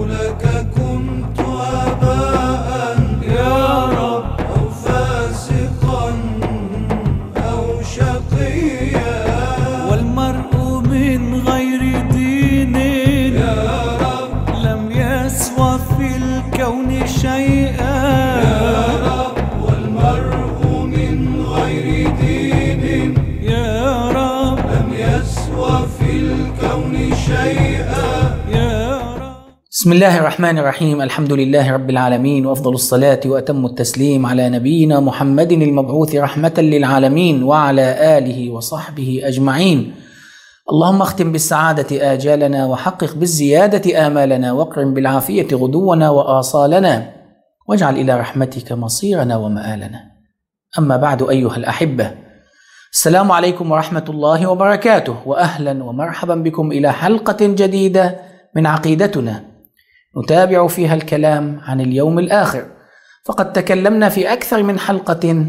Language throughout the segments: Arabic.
حولك كل بسم الله الرحمن الرحيم الحمد لله رب العالمين وافضل الصلاه واتم التسليم على نبينا محمد المبعوث رحمه للعالمين وعلى اله وصحبه اجمعين اللهم اختم بالسعاده اجالنا وحقق بالزياده امالنا واقرم بالعافيه غدونا واصالنا واجعل الى رحمتك مصيرنا ومآلنا اما بعد ايها الاحبه السلام عليكم ورحمه الله وبركاته واهلا ومرحبا بكم الى حلقه جديده من عقيدتنا نتابع فيها الكلام عن اليوم الآخر فقد تكلمنا في أكثر من حلقة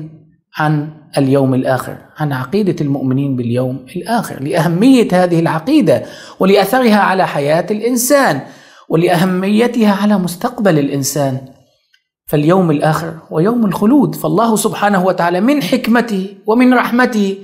عن اليوم الآخر عن عقيدة المؤمنين باليوم الآخر لأهمية هذه العقيدة ولأثرها على حياة الإنسان ولأهميتها على مستقبل الإنسان فاليوم الآخر هو يوم الخلود فالله سبحانه وتعالى من حكمته ومن رحمته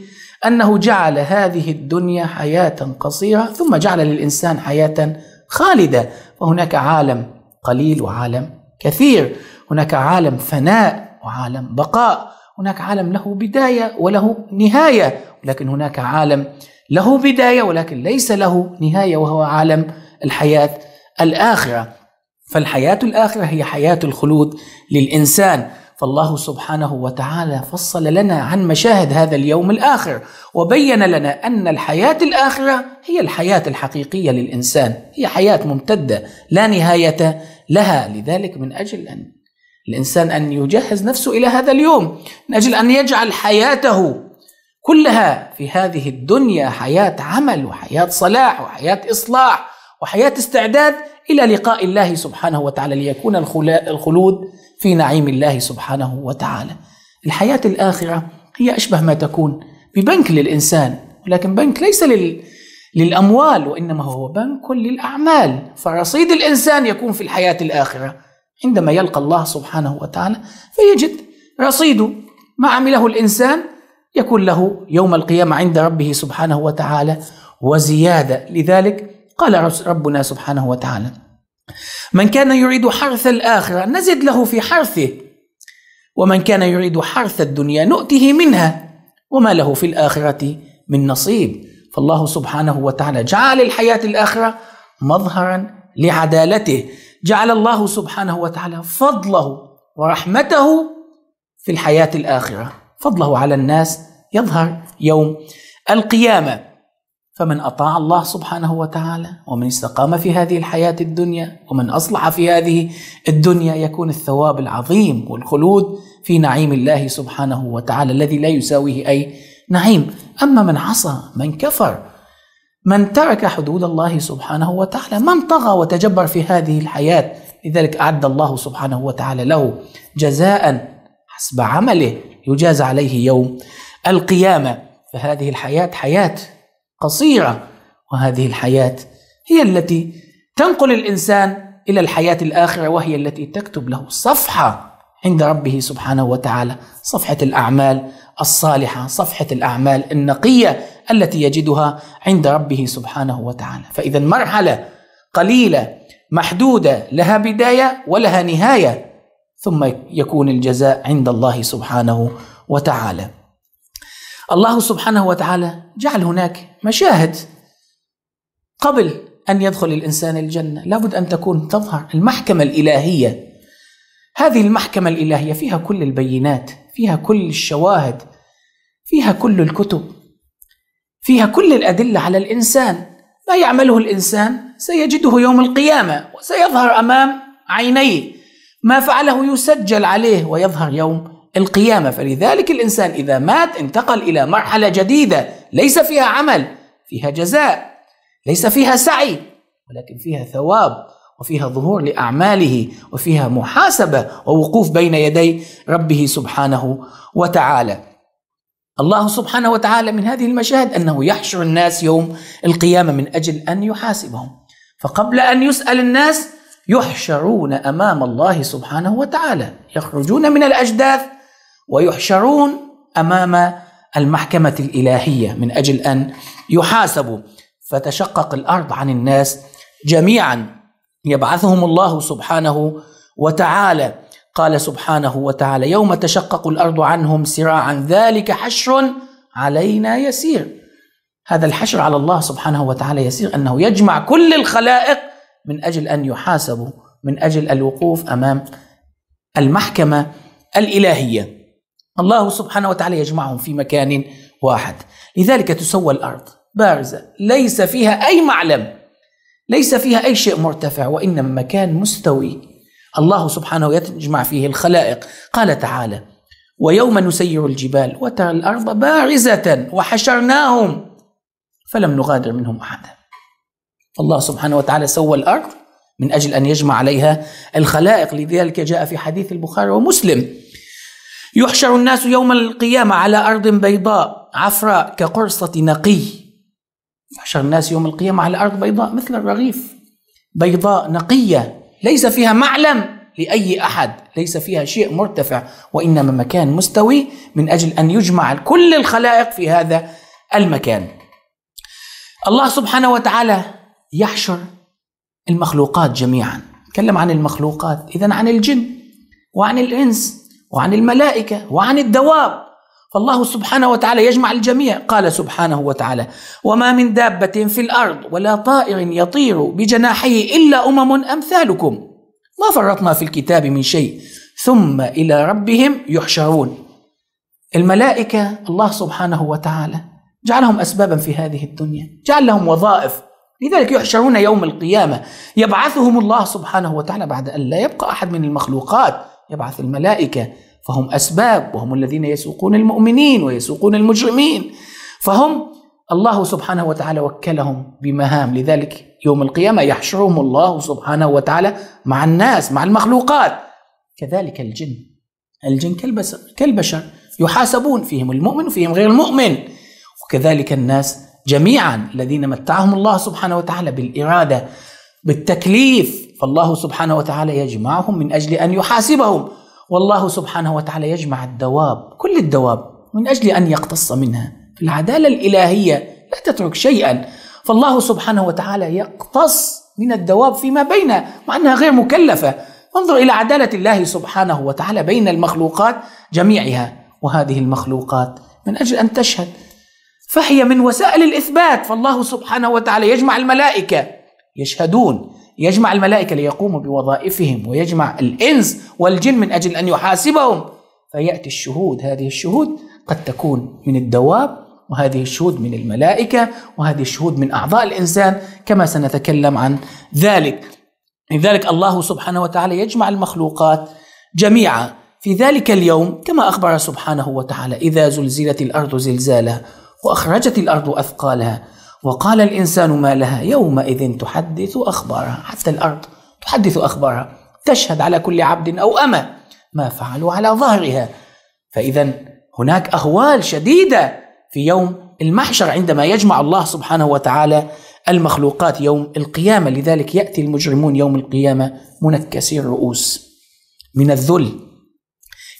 أنه جعل هذه الدنيا حياة قصيرة ثم جعل للإنسان حياة خالدة فهناك عالم قليل وعالم كثير هناك عالم فناء وعالم بقاء هناك عالم له بدايه وله نهايه لكن هناك عالم له بدايه ولكن ليس له نهايه وهو عالم الحياه الاخره فالحياه الاخره هي حياه الخلود للانسان فالله سبحانه وتعالى فصل لنا عن مشاهد هذا اليوم الاخر وبين لنا ان الحياه الاخره هي الحياه الحقيقيه للانسان هي حياه ممتده لا نهايه لها لذلك من اجل ان الانسان ان يجهز نفسه الى هذا اليوم من اجل ان يجعل حياته كلها في هذه الدنيا حياه عمل وحياه صلاح وحياه اصلاح وحياة استعداد إلى لقاء الله سبحانه وتعالى ليكون الخلود في نعيم الله سبحانه وتعالى الحياة الآخرة هي أشبه ما تكون ببنك للإنسان ولكن بنك ليس لل... للأموال وإنما هو بنك للأعمال فرصيد الإنسان يكون في الحياة الآخرة عندما يلقى الله سبحانه وتعالى فيجد رصيده ما عمله الإنسان يكون له يوم القيامة عند ربه سبحانه وتعالى وزيادة لذلك قال ربنا سبحانه وتعالى من كان يريد حرث الآخرة نزد له في حرثه ومن كان يريد حرث الدنيا نؤته منها وما له في الآخرة من نصيب فالله سبحانه وتعالى جعل الحياة الآخرة مظهرا لعدالته جعل الله سبحانه وتعالى فضله ورحمته في الحياة الآخرة فضله على الناس يظهر يوم القيامة فمن اطاع الله سبحانه وتعالى ومن استقام في هذه الحياه الدنيا ومن اصلح في هذه الدنيا يكون الثواب العظيم والخلود في نعيم الله سبحانه وتعالى الذي لا يساويه اي نعيم اما من عصى من كفر من ترك حدود الله سبحانه وتعالى من طغى وتجبر في هذه الحياه لذلك اعد الله سبحانه وتعالى له جزاء حسب عمله يجازى عليه يوم القيامه فهذه الحياه حياه قصيرة وهذه الحياة هي التي تنقل الإنسان إلى الحياة الآخرة وهي التي تكتب له صفحة عند ربه سبحانه وتعالى صفحة الأعمال الصالحة صفحة الأعمال النقية التي يجدها عند ربه سبحانه وتعالى فإذا مرحلة قليلة محدودة لها بداية ولها نهاية ثم يكون الجزاء عند الله سبحانه وتعالى الله سبحانه وتعالى جعل هناك مشاهد قبل أن يدخل الإنسان الجنة لابد أن تكون تظهر المحكمة الإلهية هذه المحكمة الإلهية فيها كل البينات فيها كل الشواهد فيها كل الكتب فيها كل الأدلة على الإنسان ما يعمله الإنسان سيجده يوم القيامة وسيظهر أمام عينيه ما فعله يسجل عليه ويظهر يوم القيامة فلذلك الإنسان إذا مات انتقل إلى مرحلة جديدة ليس فيها عمل فيها جزاء ليس فيها سعي ولكن فيها ثواب وفيها ظهور لأعماله وفيها محاسبة ووقوف بين يدي ربه سبحانه وتعالى الله سبحانه وتعالى من هذه المشاهد أنه يحشر الناس يوم القيامة من أجل أن يحاسبهم فقبل أن يسأل الناس يحشرون امام الله سبحانه وتعالى يخرجون من الاجداث ويحشرون امام المحكمه الالهيه من اجل ان يحاسبوا فتشقق الارض عن الناس جميعا يبعثهم الله سبحانه وتعالى قال سبحانه وتعالى يوم تشقق الارض عنهم سراعا ذلك حشر علينا يسير هذا الحشر على الله سبحانه وتعالى يسير انه يجمع كل الخلائق من اجل ان يحاسبوا من اجل الوقوف امام المحكمه الالهيه الله سبحانه وتعالى يجمعهم في مكان واحد لذلك تسوى الأرض بارزة ليس فيها أي معلم ليس فيها أي شيء مرتفع وإنما مكان مستوي الله سبحانه يجمع فيه الخلائق قال تعالى ويوم نسير الجبال وترى الأرض بارزة وحشرناهم فلم نغادر منهم أحدا الله سبحانه وتعالى سوى الأرض من أجل أن يجمع عليها الخلائق لذلك جاء في حديث البخاري ومسلم يحشر الناس يوم القيامة على أرض بيضاء عفراء كقرصة نقي يحشر الناس يوم القيامة على أرض بيضاء مثل الرغيف بيضاء نقية ليس فيها معلم لأي أحد ليس فيها شيء مرتفع وإنما مكان مستوي من أجل أن يجمع كل الخلائق في هذا المكان الله سبحانه وتعالى يحشر المخلوقات جميعا تكلم عن المخلوقات إذا عن الجن وعن الإنس وعن الملائكة وعن الدواب فالله سبحانه وتعالى يجمع الجميع قال سبحانه وتعالى وما من دابة في الأرض ولا طائر يطير بجناحيه إلا أمم أمثالكم ما فرطنا في الكتاب من شيء ثم إلى ربهم يحشرون الملائكة الله سبحانه وتعالى جعلهم أسبابا في هذه الدنيا جعل لهم وظائف لذلك يحشرون يوم القيامة يبعثهم الله سبحانه وتعالى بعد أن لا يبقى أحد من المخلوقات يبعث الملائكة فهم أسباب وهم الذين يسوقون المؤمنين ويسوقون المجرمين فهم الله سبحانه وتعالى وكلهم بمهام لذلك يوم القيامة يحشرهم الله سبحانه وتعالى مع الناس مع المخلوقات كذلك الجن الجن كالبشر يحاسبون فيهم المؤمن وفيهم غير المؤمن وكذلك الناس جميعا الذين متعهم الله سبحانه وتعالى بالإرادة بالتكليف فالله سبحانه وتعالى يجمعهم من أجل أن يحاسبهم والله سبحانه وتعالى يجمع الدواب كل الدواب من أجل أن يقتص منها العدالة الإلهية لا تترك شيئا فالله سبحانه وتعالى يقتص من الدواب فيما بينها مع أنها غير مكلفة انظر إلى عدالة الله سبحانه وتعالى بين المخلوقات جميعها وهذه المخلوقات من أجل أن تشهد فهي من وسائل الإثبات فالله سبحانه وتعالى يجمع الملائكة يشهدون يجمع الملائكة ليقوموا بوظائفهم ويجمع الإنس والجن من أجل أن يحاسبهم فيأتي الشهود هذه الشهود قد تكون من الدواب وهذه الشهود من الملائكة وهذه الشهود من أعضاء الإنسان كما سنتكلم عن ذلك لذلك الله سبحانه وتعالى يجمع المخلوقات جميعا في ذلك اليوم كما أخبر سبحانه وتعالى إذا زلزلت الأرض زلزالها وأخرجت الأرض أثقالها وقال الإنسان ما لها يومئذ تحدث أخبارها حتى الأرض تحدث أخبارها تشهد على كل عبد أو أمة ما فعلوا على ظهرها فإذا هناك أهوال شديدة في يوم المحشر عندما يجمع الله سبحانه وتعالى المخلوقات يوم القيامة لذلك يأتي المجرمون يوم القيامة منكسي الرؤوس من الذل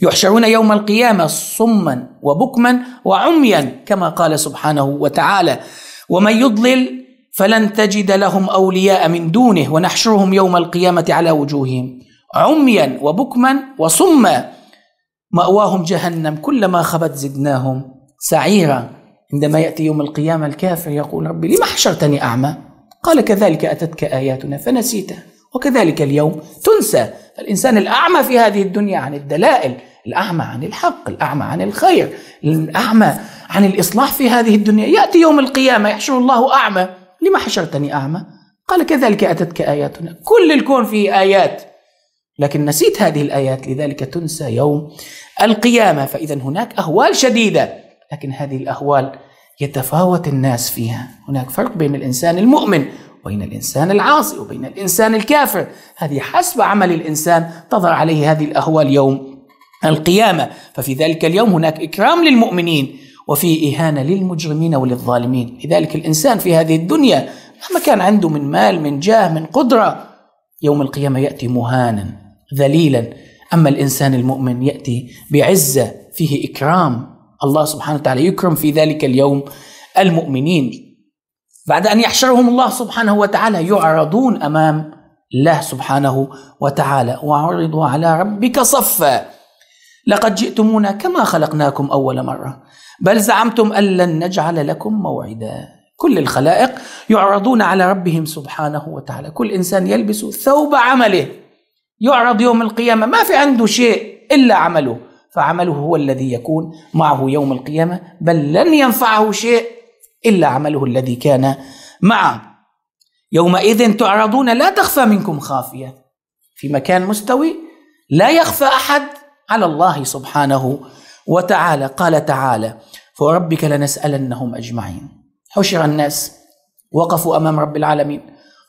يحشرون يوم القيامة صما وبكما وعميا كما قال سبحانه وتعالى ومن يضلل فلن تجد لهم اولياء من دونه ونحشرهم يوم القيامه على وجوههم عميا وبكما وصما ماواهم جهنم كلما خبت زدناهم سعيرا عندما ياتي يوم القيامه الكافر يقول ربي لم حشرتني اعمى قال كذلك اتتك اياتنا فنسيتها وكذلك اليوم تنسى الانسان الاعمى في هذه الدنيا عن الدلائل الاعمى عن الحق الاعمى عن الخير الاعمى عن الإصلاح في هذه الدنيا يأتي يوم القيامة يحشر الله أعمى لما حشرتني أعمى قال كذلك أتتك آياتنا كل الكون فيه آيات لكن نسيت هذه الآيات لذلك تنسى يوم القيامة فإذا هناك أهوال شديدة لكن هذه الأهوال يتفاوت الناس فيها هناك فرق بين الإنسان المؤمن وبين الإنسان العاصي وبين الإنسان الكافر هذه حسب عمل الإنسان تظهر عليه هذه الأهوال يوم القيامة ففي ذلك اليوم هناك إكرام للمؤمنين وفيه إهانة للمجرمين وللظالمين لذلك الإنسان في هذه الدنيا مهما كان عنده من مال من جاه من قدرة يوم القيامة يأتي مهانا ذليلا أما الإنسان المؤمن يأتي بعزة فيه إكرام الله سبحانه وتعالى يكرم في ذلك اليوم المؤمنين بعد أن يحشرهم الله سبحانه وتعالى يعرضون أمام الله سبحانه وتعالى وعرضوا على ربك صفا لقد جئتمونا كما خلقناكم أول مرة بل زعمتم أن لن نجعل لكم موعدا كل الخلائق يعرضون على ربهم سبحانه وتعالى كل إنسان يلبس ثوب عمله يعرض يوم القيامة ما في عنده شيء إلا عمله فعمله هو الذي يكون معه يوم القيامة بل لن ينفعه شيء إلا عمله الذي كان معه يومئذ تعرضون لا تخفى منكم خافية في مكان مستوي لا يخفى أحد على الله سبحانه وتعالى قال تعالى فوربك لنسألنهم أجمعين حشر الناس وقفوا أمام رب العالمين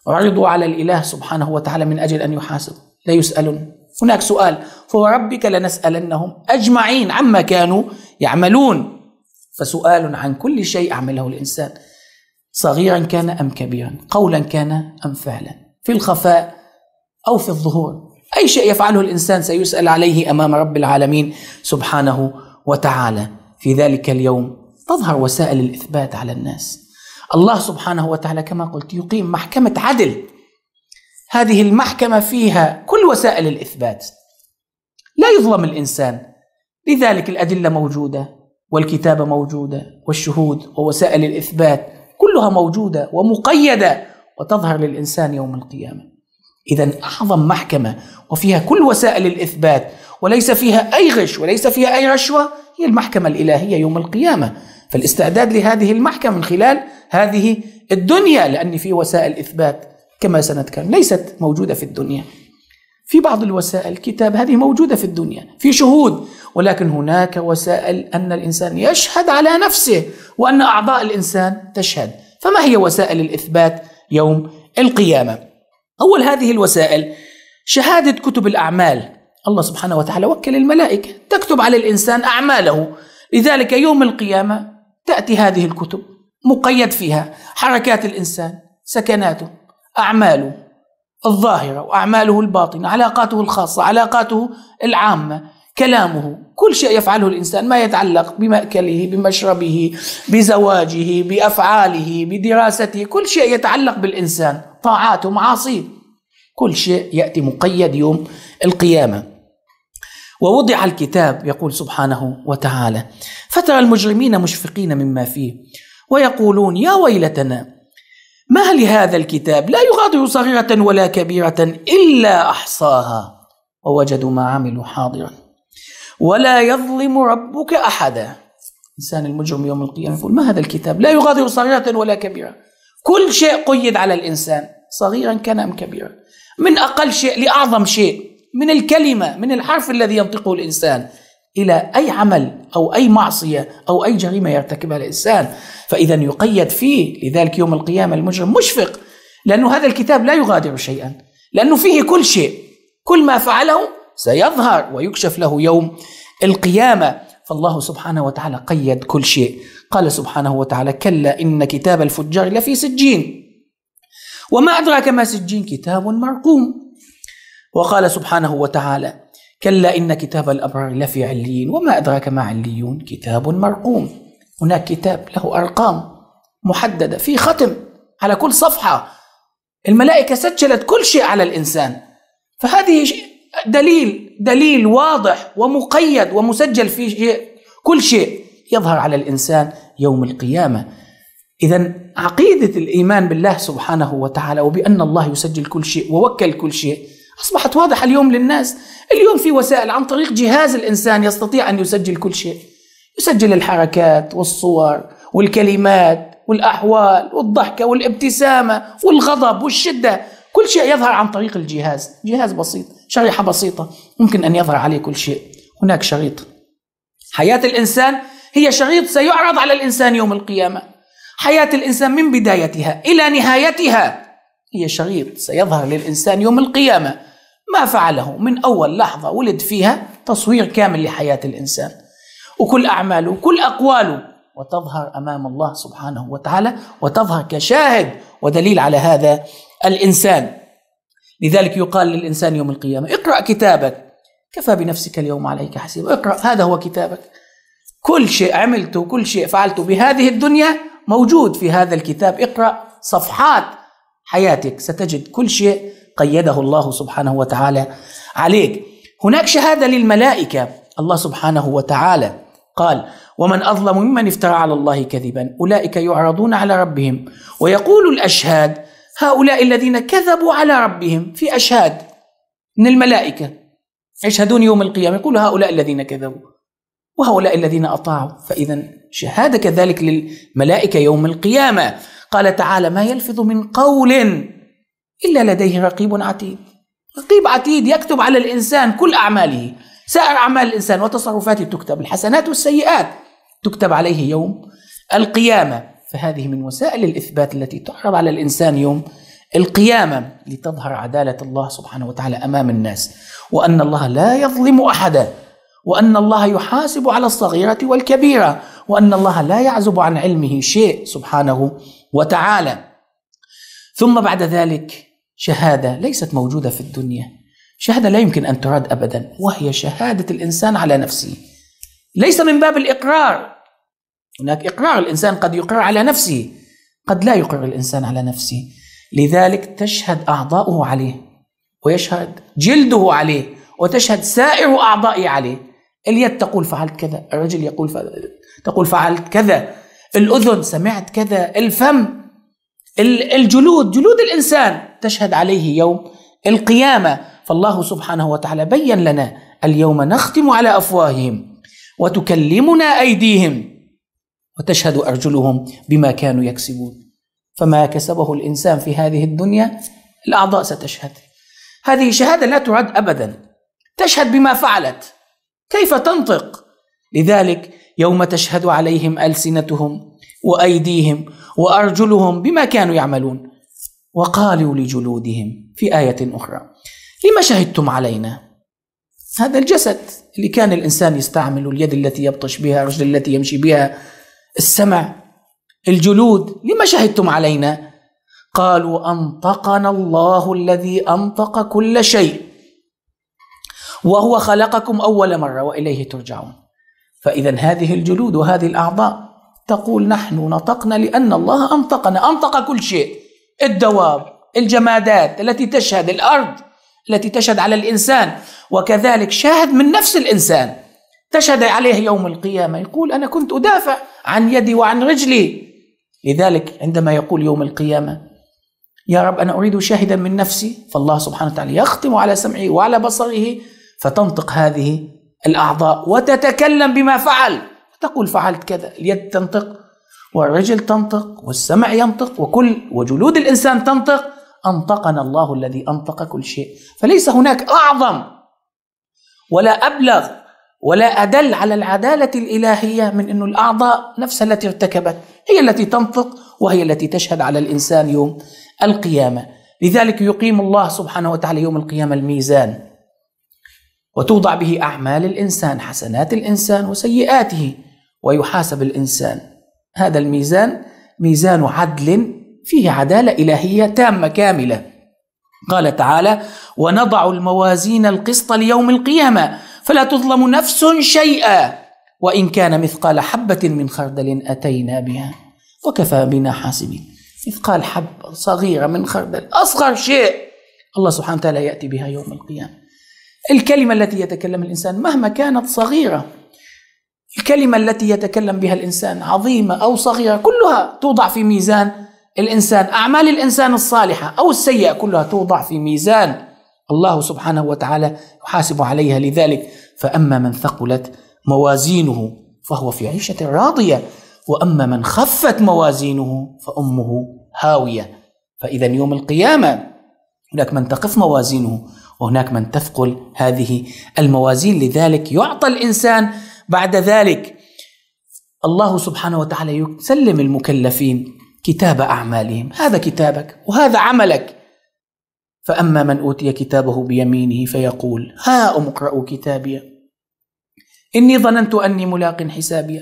عرضوا على الإله سبحانه وتعالى من أجل أن يحاسب لا يسألون هناك سؤال فوربك لنسألنهم أجمعين عما كانوا يعملون فسؤال عن كل شيء عمله الإنسان صغيرا كان أم كبيرا قولا كان أم فعلا في الخفاء أو في الظهور أي شيء يفعله الإنسان سيسأل عليه أمام رب العالمين سبحانه وتعالى في ذلك اليوم تظهر وسائل الإثبات على الناس الله سبحانه وتعالى كما قلت يقيم محكمة عدل هذه المحكمة فيها كل وسائل الإثبات لا يظلم الإنسان لذلك الأدلة موجودة والكتابة موجودة والشهود ووسائل الإثبات كلها موجودة ومقيدة وتظهر للإنسان يوم القيامة إذا أعظم محكمة وفيها كل وسائل الإثبات وليس فيها أي غش وليس فيها أي رشوة هي المحكمة الإلهية يوم القيامة فالاستعداد لهذه المحكمة من خلال هذه الدنيا لأن في وسائل إثبات كما سنتكلم ليست موجودة في الدنيا في بعض الوسائل كتاب هذه موجودة في الدنيا في شهود ولكن هناك وسائل أن الإنسان يشهد على نفسه وأن أعضاء الإنسان تشهد فما هي وسائل الإثبات يوم القيامة أول هذه الوسائل شهادة كتب الأعمال الله سبحانه وتعالى وكل الملائكة تكتب على الإنسان أعماله لذلك يوم القيامة تأتي هذه الكتب مقيد فيها حركات الإنسان سكناته أعماله الظاهرة وأعماله الباطنة علاقاته الخاصة علاقاته العامة كلامه كل شيء يفعله الانسان ما يتعلق بماكله بمشربه بزواجه بافعاله بدراسته كل شيء يتعلق بالانسان طاعاته معاصيه كل شيء ياتي مقيد يوم القيامه ووضع الكتاب يقول سبحانه وتعالى فترى المجرمين مشفقين مما فيه ويقولون يا ويلتنا ما لهذا الكتاب لا يغادر صغيره ولا كبيره الا احصاها ووجدوا ما عملوا حاضرا ولا يظلم ربك أحدا الإنسان المجرم يوم القيامة يقول ما هذا الكتاب لا يغادر صغيرة ولا كبيرة كل شيء قيد على الإنسان صغيرا كان أم كبيرا من أقل شيء لأعظم شيء من الكلمة من الحرف الذي ينطقه الإنسان إلى أي عمل أو أي معصية أو أي جريمة يرتكبها الإنسان فإذا يقيد فيه لذلك يوم القيامة المجرم مشفق لأنه هذا الكتاب لا يغادر شيئا لأنه فيه كل شيء كل ما فعله سيظهر ويكشف له يوم القيامة فالله سبحانه وتعالى قيد كل شيء قال سبحانه وتعالى كلا إن كتاب الفجار لفي سجين وما أدراك ما سجين كتاب مرقوم وقال سبحانه وتعالى كلا إن كتاب الأبرار لفي عليين وما أدراك ما عليون كتاب مرقوم هناك كتاب له أرقام محددة في ختم على كل صفحة الملائكة سجلت كل شيء على الإنسان فهذه دليل دليل واضح ومقيد ومسجل في شيء كل شيء يظهر على الانسان يوم القيامه اذا عقيده الايمان بالله سبحانه وتعالى وبان الله يسجل كل شيء ووكل كل شيء اصبحت واضحه اليوم للناس اليوم في وسائل عن طريق جهاز الانسان يستطيع ان يسجل كل شيء يسجل الحركات والصور والكلمات والاحوال والضحكه والابتسامه والغضب والشده كل شيء يظهر عن طريق الجهاز جهاز بسيط شريحة بسيطة ممكن أن يظهر عليه كل شيء هناك شريط حياة الإنسان هي شريط سيعرض على الإنسان يوم القيامة حياة الإنسان من بدايتها إلى نهايتها هي شريط سيظهر للإنسان يوم القيامة ما فعله من أول لحظة ولد فيها تصوير كامل لحياة الإنسان وكل أعماله وكل أقواله وتظهر أمام الله سبحانه وتعالى وتظهر كشاهد ودليل على هذا الإنسان لذلك يقال للإنسان يوم القيامة اقرأ كتابك كفى بنفسك اليوم عليك حسيب اقرأ هذا هو كتابك كل شيء عملته كل شيء فعلته بهذه الدنيا موجود في هذا الكتاب اقرأ صفحات حياتك ستجد كل شيء قيده الله سبحانه وتعالى عليك هناك شهادة للملائكة الله سبحانه وتعالى قال ومن أظلم ممن افترى على الله كذبا أولئك يعرضون على ربهم ويقول الأشهاد هؤلاء الذين كذبوا على ربهم في أشهاد من الملائكة يشهدون يوم القيامة يقول هؤلاء الذين كذبوا وهؤلاء الذين أطاعوا فإذا شهادة كذلك للملائكة يوم القيامة قال تعالى ما يلفظ من قول إلا لديه رقيب عتيد رقيب عتيد يكتب على الإنسان كل أعماله سائر أعمال الإنسان وتصرفاته تكتب الحسنات والسيئات تكتب عليه يوم القيامة فهذه من وسائل الإثبات التي تعرض على الإنسان يوم القيامة لتظهر عدالة الله سبحانه وتعالى أمام الناس وأن الله لا يظلم أحدا وأن الله يحاسب على الصغيرة والكبيرة وأن الله لا يعزب عن علمه شيء سبحانه وتعالى ثم بعد ذلك شهادة ليست موجودة في الدنيا شهادة لا يمكن أن تراد أبدا وهي شهادة الإنسان على نفسه ليس من باب الإقرار هناك إقرار الإنسان قد يقر على نفسه قد لا يقر الإنسان على نفسه لذلك تشهد أعضاؤه عليه ويشهد جلده عليه وتشهد سائر أعضائه عليه اليد تقول فعلت كذا الرجل يقول تقول فعلت كذا الأذن سمعت كذا الفم الجلود جلود الإنسان تشهد عليه يوم القيامة فالله سبحانه وتعالى بين لنا اليوم نختم على أفواههم وتكلمنا أيديهم وتشهد ارجلهم بما كانوا يكسبون فما كسبه الانسان في هذه الدنيا الاعضاء ستشهد هذه شهاده لا تعد ابدا تشهد بما فعلت كيف تنطق لذلك يوم تشهد عليهم السنتهم وايديهم وارجلهم بما كانوا يعملون وقالوا لجلودهم في ايه اخرى لما شهدتم علينا هذا الجسد اللي كان الانسان يستعمل اليد التي يبطش بها الرجل التي يمشي بها السمع الجلود لما شهدتم علينا قالوا انطقنا الله الذي انطق كل شيء وهو خلقكم اول مره واليه ترجعون فاذا هذه الجلود وهذه الاعضاء تقول نحن نطقنا لان الله انطقنا انطق كل شيء الدواب الجمادات التي تشهد الارض التي تشهد على الانسان وكذلك شاهد من نفس الانسان تشهد عليه يوم القيامه يقول انا كنت ادافع عن يدي وعن رجلي لذلك عندما يقول يوم القيامة يا رب أنا أريد شاهدا من نفسي فالله سبحانه وتعالى يختم على سمعه وعلى بصره فتنطق هذه الأعضاء وتتكلم بما فعل تقول فعلت كذا اليد تنطق والرجل تنطق والسمع ينطق وكل وجلود الإنسان تنطق أنطقنا الله الذي أنطق كل شيء فليس هناك أعظم ولا أبلغ ولا أدل على العدالة الإلهية من أن الأعضاء نفسها التي ارتكبت هي التي تنطق وهي التي تشهد على الإنسان يوم القيامة لذلك يقيم الله سبحانه وتعالى يوم القيامة الميزان وتوضع به أعمال الإنسان حسنات الإنسان وسيئاته ويحاسب الإنسان هذا الميزان ميزان عدل فيه عدالة إلهية تامة كاملة قال تعالى ونضع الموازين القسط ليوم القيامة فلا تظلم نفس شيئا وإن كان مثقال حبة من خردل أتينا بها وكفى بنا حاسبين مثقال حبة صغيرة من خردل أصغر شيء الله سبحانه وتعالى يأتي بها يوم القيامة الكلمة التي يتكلم الإنسان مهما كانت صغيرة الكلمة التي يتكلم بها الإنسان عظيمة أو صغيرة كلها توضع في ميزان الإنسان أعمال الإنسان الصالحة أو السيئة كلها توضع في ميزان الله سبحانه وتعالى يحاسب عليها لذلك فأما من ثقلت موازينه فهو في عيشة راضية وأما من خفت موازينه فأمه هاوية فإذا يوم القيامة هناك من تقف موازينه وهناك من تثقل هذه الموازين لذلك يعطى الإنسان بعد ذلك الله سبحانه وتعالى يسلم المكلفين كتاب أعمالهم هذا كتابك وهذا عملك فأما من أوتي كتابه بيمينه فيقول ها اقرأوا كتابي إني ظننت أني ملاق حسابي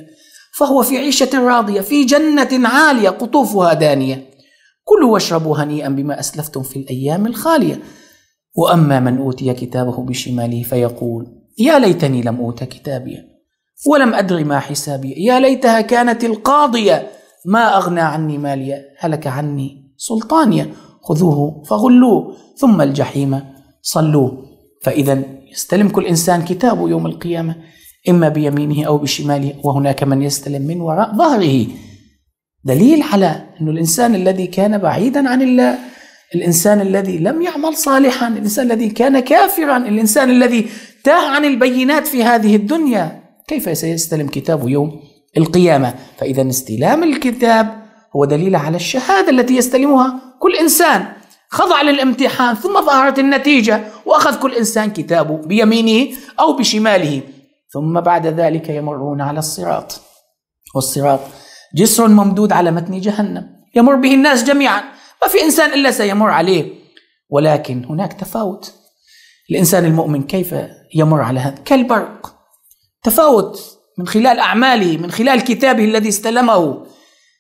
فهو في عيشة راضية في جنة عالية قطوفها دانية كلوا واشربوا هنيئا بما أسلفتم في الأيام الخالية وأما من أوتي كتابه بشماله فيقول يا ليتني لم أوت كتابي ولم أدر ما حسابي يا ليتها كانت القاضية ما أغنى عني مالية هلك عني سلطانية خذوه فغلوه ثم الجحيم صلوه فإذا يستلم كل إنسان كتابه يوم القيامة إما بيمينه أو بشماله وهناك من يستلم من وراء ظهره دليل على أن الإنسان الذي كان بعيدا عن الله الإنسان الذي لم يعمل صالحا الإنسان الذي كان كافرا الإنسان الذي تاه عن البينات في هذه الدنيا كيف سيستلم كتابه يوم القيامة فإذا استلام الكتاب هو دليل على الشهادة التي يستلمها كل إنسان خضع للامتحان ثم ظهرت النتيجة وأخذ كل إنسان كتابه بيمينه أو بشماله ثم بعد ذلك يمرون على الصراط والصراط جسر ممدود على متن جهنم يمر به الناس جميعا ما في إنسان إلا سيمر عليه ولكن هناك تفاوت الإنسان المؤمن كيف يمر على هذا كالبرق تفاوت من خلال أعماله من خلال كتابه الذي استلمه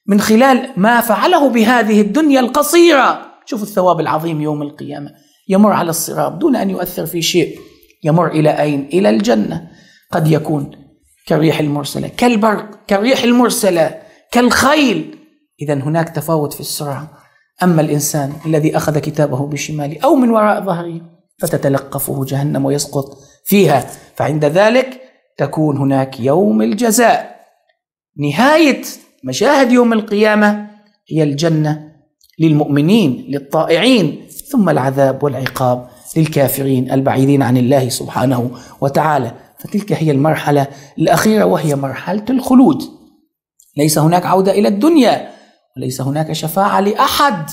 من خلال ما فعله بهذه الدنيا القصيرة شوفوا الثواب العظيم يوم القيامة يمر على الصراط دون أن يؤثر في شيء يمر إلى أين؟ إلى الجنة قد يكون كالريح المرسلة كالبرق كالريح المرسلة كالخيل إذا هناك تفاوت في السرعة أما الإنسان الذي أخذ كتابه بشماله أو من وراء ظهره فتتلقفه جهنم ويسقط فيها فعند ذلك تكون هناك يوم الجزاء نهاية مشاهد يوم القيامة هي الجنة للمؤمنين للطائعين ثم العذاب والعقاب للكافرين البعيدين عن الله سبحانه وتعالى فتلك هي المرحلة الأخيرة وهي مرحلة الخلود ليس هناك عودة إلى الدنيا وليس هناك شفاعة لأحد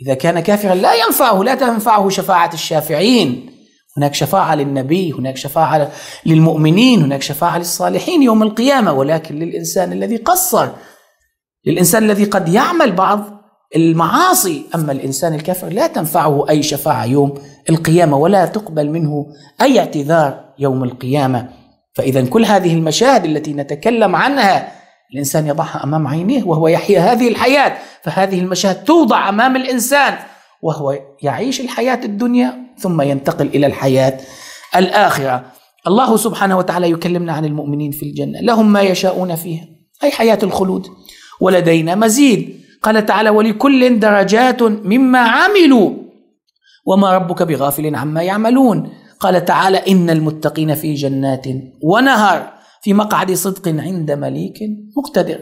إذا كان كافرا لا ينفعه لا تنفعه شفاعة الشافعين هناك شفاعة للنبي هناك شفاعة للمؤمنين هناك شفاعة للصالحين يوم القيامة ولكن للإنسان الذي قصر للإنسان الذي قد يعمل بعض المعاصي أما الإنسان الكافر لا تنفعه أي شفاعة يوم القيامة ولا تقبل منه أي اعتذار يوم القيامة فإذا كل هذه المشاهد التي نتكلم عنها الإنسان يضعها أمام عينيه وهو يحيا هذه الحياة فهذه المشاهد توضع أمام الإنسان وهو يعيش الحياة الدنيا ثم ينتقل إلى الحياة الآخرة الله سبحانه وتعالى يكلمنا عن المؤمنين في الجنة لهم ما يشاءون فيها أي حياة الخلود ولدينا مزيد قال تعالى ولكل درجات مما عملوا وما ربك بغافل عما يعملون قال تعالى إن المتقين في جنات ونهر في مقعد صدق عند مليك مقتدر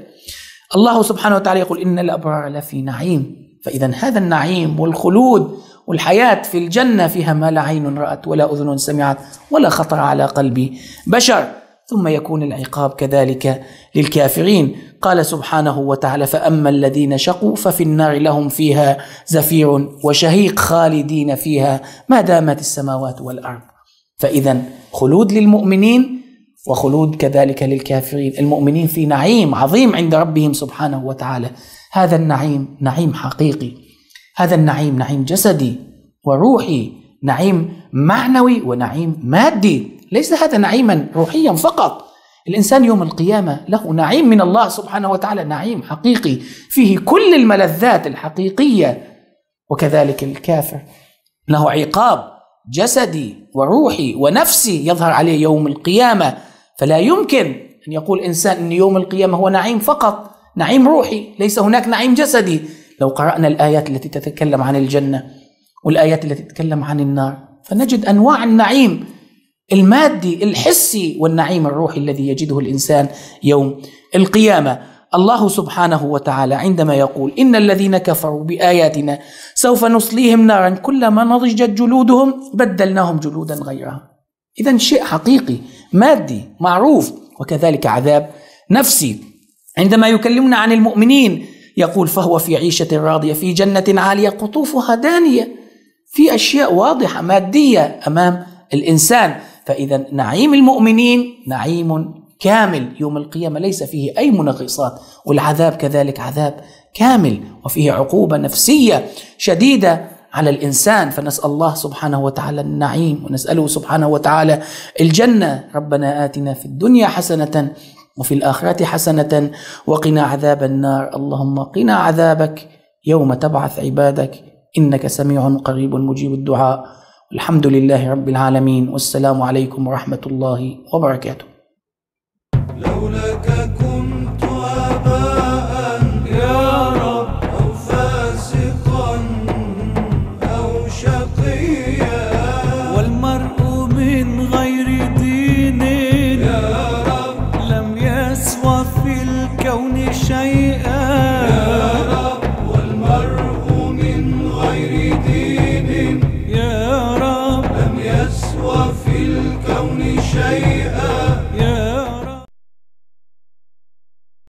الله سبحانه وتعالى يقول إن الأبرار لفي نعيم فإذا هذا النعيم والخلود والحياة في الجنة فيها ما لا عين رأت ولا أذن سمعت ولا خطر على قلب بشر ثم يكون العقاب كذلك للكافرين قال سبحانه وتعالى فأما الذين شقوا ففي النار لهم فيها زفير وشهيق خالدين فيها ما دامت السماوات والأرض فإذا خلود للمؤمنين وخلود كذلك للكافرين المؤمنين في نعيم عظيم عند ربهم سبحانه وتعالى هذا النعيم نعيم حقيقي هذا النعيم نعيم جسدي وروحي نعيم معنوي ونعيم مادي ليس هذا نعيما روحيا فقط الانسان يوم القيامه له نعيم من الله سبحانه وتعالى نعيم حقيقي فيه كل الملذات الحقيقيه وكذلك الكافر له عقاب جسدي وروحي ونفسي يظهر عليه يوم القيامه فلا يمكن أن يقول إنسان أن يوم القيامة هو نعيم فقط نعيم روحي ليس هناك نعيم جسدي لو قرأنا الآيات التي تتكلم عن الجنة والآيات التي تتكلم عن النار فنجد أنواع النعيم المادي الحسي والنعيم الروحي الذي يجده الإنسان يوم القيامة الله سبحانه وتعالى عندما يقول إن الذين كفروا بآياتنا سوف نصليهم نارا كلما نضجت جلودهم بدلناهم جلودا غيرها إذا شيء حقيقي مادي معروف وكذلك عذاب نفسي عندما يكلمنا عن المؤمنين يقول فهو في عيشة راضية في جنة عالية قطوفها دانية في أشياء واضحة مادية أمام الإنسان فإذا نعيم المؤمنين نعيم كامل يوم القيامة ليس فيه أي منغصات والعذاب كذلك عذاب كامل وفيه عقوبة نفسية شديدة على الانسان فنسال الله سبحانه وتعالى النعيم ونساله سبحانه وتعالى الجنه ربنا اتنا في الدنيا حسنه وفي الاخره حسنه وقنا عذاب النار اللهم قنا عذابك يوم تبعث عبادك انك سميع قريب مجيب الدعاء الحمد لله رب العالمين والسلام عليكم ورحمه الله وبركاته لولاك كنت أبا